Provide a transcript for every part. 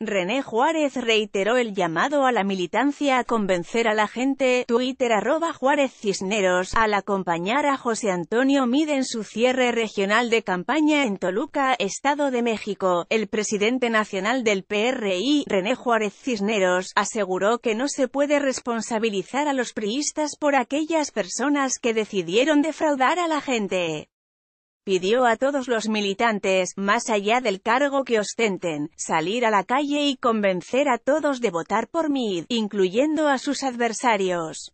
René Juárez reiteró el llamado a la militancia a convencer a la gente, Twitter arroba Juárez Cisneros, al acompañar a José Antonio Mide en su cierre regional de campaña en Toluca, Estado de México. El presidente nacional del PRI, René Juárez Cisneros, aseguró que no se puede responsabilizar a los priistas por aquellas personas que decidieron defraudar a la gente pidió a todos los militantes, más allá del cargo que ostenten, salir a la calle y convencer a todos de votar por Mid, incluyendo a sus adversarios.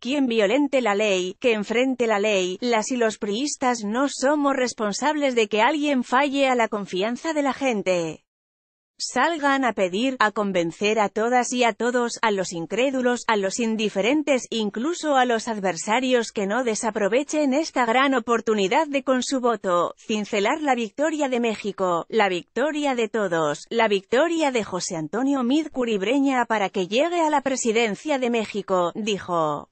Quien violente la ley, que enfrente la ley, las y los priistas no somos responsables de que alguien falle a la confianza de la gente salgan a pedir, a convencer a todas y a todos, a los incrédulos, a los indiferentes, incluso a los adversarios que no desaprovechen esta gran oportunidad de con su voto, cincelar la victoria de México, la victoria de todos, la victoria de José Antonio Mid para que llegue a la presidencia de México, dijo.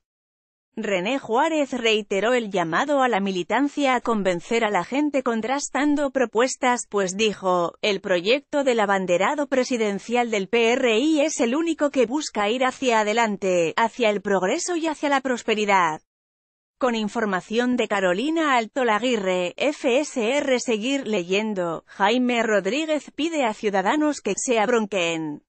René Juárez reiteró el llamado a la militancia a convencer a la gente contrastando propuestas, pues dijo, el proyecto del abanderado presidencial del PRI es el único que busca ir hacia adelante, hacia el progreso y hacia la prosperidad. Con información de Carolina Altolaguirre, FSR Seguir leyendo, Jaime Rodríguez pide a ciudadanos que se abronquen.